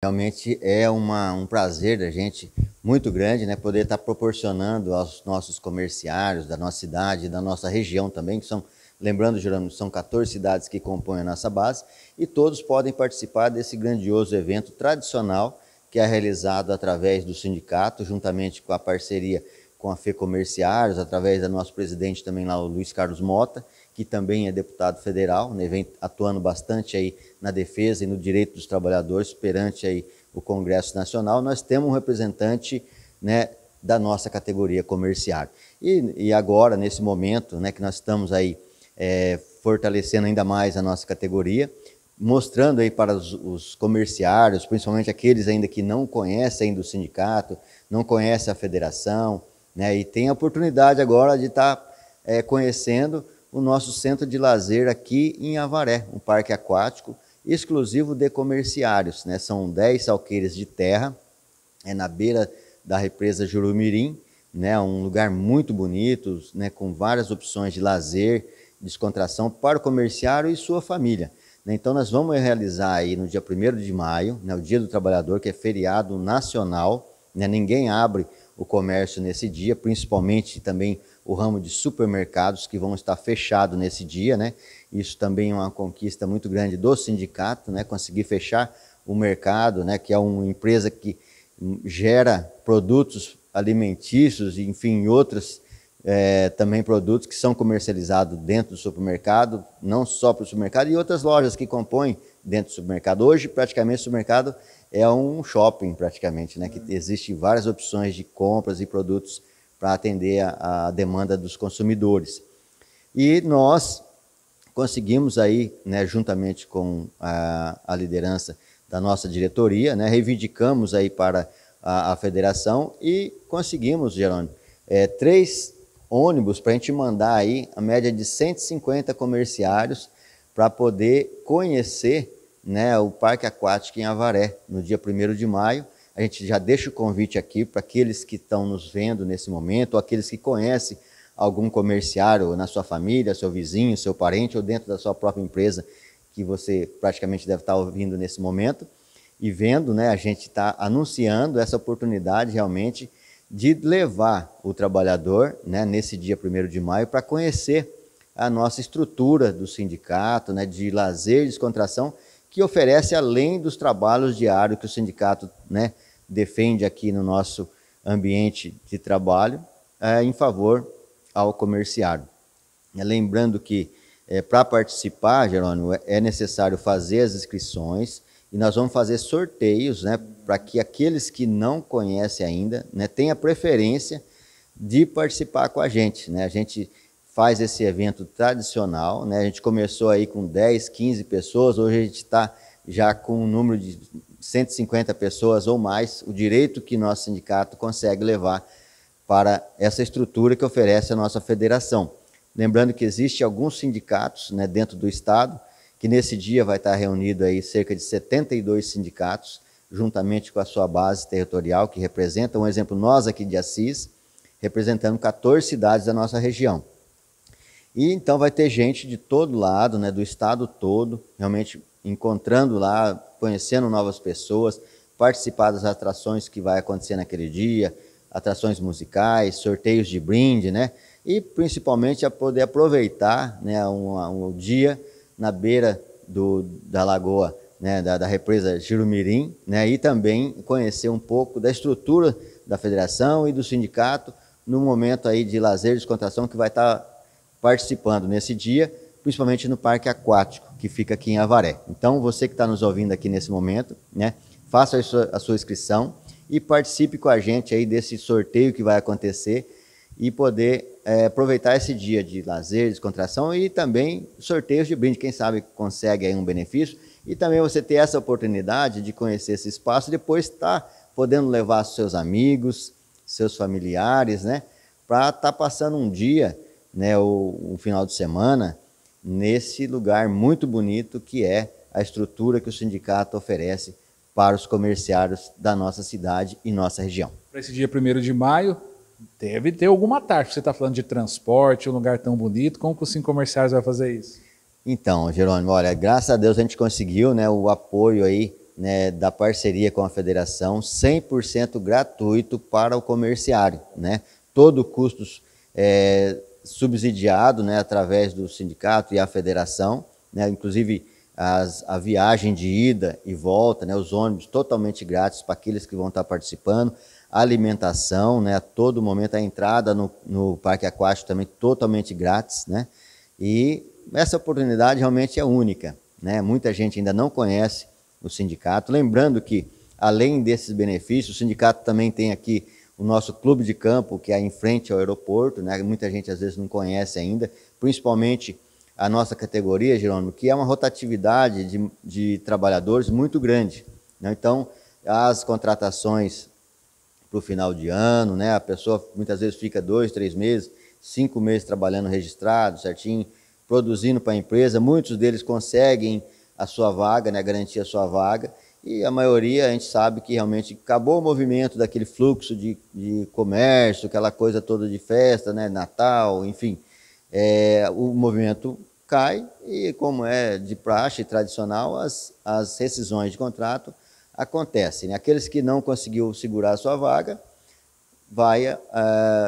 Realmente é uma, um prazer da gente muito grande, né? Poder estar proporcionando aos nossos comerciários da nossa cidade, da nossa região também, que são, lembrando, Gerando, são 14 cidades que compõem a nossa base, e todos podem participar desse grandioso evento tradicional que é realizado através do sindicato, juntamente com a parceria com a Fê Comerciários, através do nosso presidente também lá, o Luiz Carlos Mota, que também é deputado federal, né, vem atuando bastante aí na defesa e no direito dos trabalhadores perante aí o Congresso Nacional, nós temos um representante né, da nossa categoria comercial. E, e agora, nesse momento, né, que nós estamos aí é, fortalecendo ainda mais a nossa categoria, mostrando aí para os, os, comerciários, principalmente aqueles ainda que não conhecem ainda o sindicato, não conhecem a federação, né, e tem a oportunidade agora de estar tá, é, conhecendo o nosso centro de lazer aqui em Avaré, um parque aquático exclusivo de comerciários. Né? São 10 salqueiras de terra, é na beira da represa Jurumirim, né? um lugar muito bonito, né? com várias opções de lazer, descontração para o comerciário e sua família. Né? Então, nós vamos realizar aí no dia 1 de maio, né, o Dia do Trabalhador, que é feriado nacional, né, ninguém abre o comércio nesse dia, principalmente também o ramo de supermercados que vão estar fechado nesse dia, né? Isso também é uma conquista muito grande do sindicato, né? Conseguir fechar o mercado, né? Que é uma empresa que gera produtos alimentícios, enfim, outros é, também produtos que são comercializados dentro do supermercado, não só para o supermercado e outras lojas que compõem dentro do supermercado. Hoje, praticamente, o supermercado é um shopping, praticamente, né? Que existe várias opções de compras e produtos para atender a, a, demanda dos consumidores. E nós conseguimos aí, né, juntamente com a, a liderança da nossa diretoria, né, reivindicamos aí para a, a federação e conseguimos, Jerônimo, é, três ônibus para a gente mandar aí a média de 150 comerciários para poder conhecer né, o Parque Aquático em Avaré, no dia 1 de maio. A gente já deixa o convite aqui para aqueles que estão nos vendo nesse momento, ou aqueles que conhecem algum comerciário na sua família, seu vizinho, seu parente, ou dentro da sua própria empresa, que você praticamente deve estar ouvindo nesse momento e vendo, né, a gente está anunciando essa oportunidade realmente de levar o trabalhador né, nesse dia 1 de maio para conhecer a nossa estrutura do sindicato, né, de lazer, descontração que oferece além dos trabalhos diários que o sindicato né, defende aqui no nosso ambiente de trabalho, é, em favor ao comerciário. É, lembrando que é, para participar, Jerônimo, é, é necessário fazer as inscrições e nós vamos fazer sorteios né, para que aqueles que não conhecem ainda né, tenham preferência de participar com a gente. Né? A gente faz esse evento tradicional. Né? A gente começou aí com 10, 15 pessoas, hoje a gente está já com um número de 150 pessoas ou mais, o direito que nosso sindicato consegue levar para essa estrutura que oferece a nossa federação. Lembrando que existe alguns sindicatos né, dentro do Estado, que nesse dia vai estar reunido aí cerca de 72 sindicatos, juntamente com a sua base territorial, que representa, um exemplo, nós aqui de Assis, representando 14 cidades da nossa região. E então vai ter gente de todo lado, né, do estado todo, realmente encontrando lá, conhecendo novas pessoas, participar das atrações que vai acontecer naquele dia, atrações musicais, sorteios de brinde, né? E principalmente a poder aproveitar né, um, um dia na beira do, da lagoa, né, da, da represa Jirumirim, né, e também conhecer um pouco da estrutura da federação e do sindicato no momento aí de lazer e descontração que vai estar tá participando nesse dia, principalmente no Parque Aquático, que fica aqui em Avaré. Então, você que está nos ouvindo aqui nesse momento, né, faça a sua, a sua inscrição e participe com a gente aí desse sorteio que vai acontecer e poder é, aproveitar esse dia de lazer, descontração e também sorteios de brinde. Quem sabe consegue aí um benefício e também você ter essa oportunidade de conhecer esse espaço e depois estar tá podendo levar seus amigos, seus familiares, né? Para estar tá passando um dia né, o, o final de semana nesse lugar muito bonito que é a estrutura que o sindicato oferece para os comerciários da nossa cidade e nossa região. Para esse dia 1 de maio, deve ter alguma taxa. Você está falando de transporte, um lugar tão bonito. Como que os cinco comerciários vai fazer isso? Então, Jerônimo, olha, graças a Deus a gente conseguiu né, o apoio aí né, da parceria com a federação, 100% gratuito para o comerciário. Né? Todo custos é, subsidiado né, através do sindicato e a federação, né, inclusive as, a viagem de ida e volta, né, os ônibus totalmente grátis para aqueles que vão estar participando, alimentação né, a todo momento, a entrada no, no parque aquático também totalmente grátis. Né, e essa oportunidade realmente é única. Né, muita gente ainda não conhece o sindicato. Lembrando que, além desses benefícios, o sindicato também tem aqui o nosso clube de campo, que é em frente ao aeroporto, né? muita gente às vezes não conhece ainda, principalmente a nossa categoria, Jerônimo, que é uma rotatividade de, de trabalhadores muito grande. Né? Então, as contratações para o final de ano, né? a pessoa muitas vezes fica dois, três meses, cinco meses trabalhando registrado, certinho, produzindo para a empresa, muitos deles conseguem a sua vaga, né? garantir a sua vaga, e a maioria a gente sabe que realmente acabou o movimento daquele fluxo de, de comércio, aquela coisa toda de festa, né? Natal, enfim. É, o movimento cai e, como é de praxe tradicional, as, as rescisões de contrato acontecem. Né? Aqueles que não conseguiu segurar a sua vaga vai estar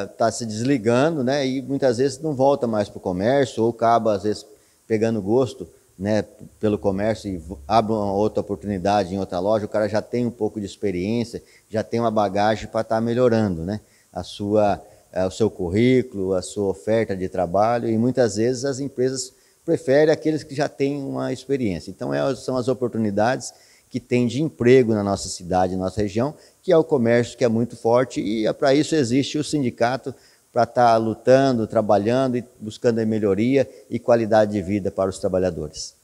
uh, tá se desligando né? e muitas vezes não volta mais para o comércio ou acaba, às vezes, pegando gosto né, pelo comércio e abre uma outra oportunidade em outra loja, o cara já tem um pouco de experiência, já tem uma bagagem para estar tá melhorando né, a sua, eh, o seu currículo, a sua oferta de trabalho, e muitas vezes as empresas preferem aqueles que já têm uma experiência. Então, é, são as oportunidades que tem de emprego na nossa cidade, na nossa região, que é o comércio que é muito forte, e é, para isso existe o sindicato para estar tá lutando, trabalhando e buscando melhoria e qualidade de vida para os trabalhadores.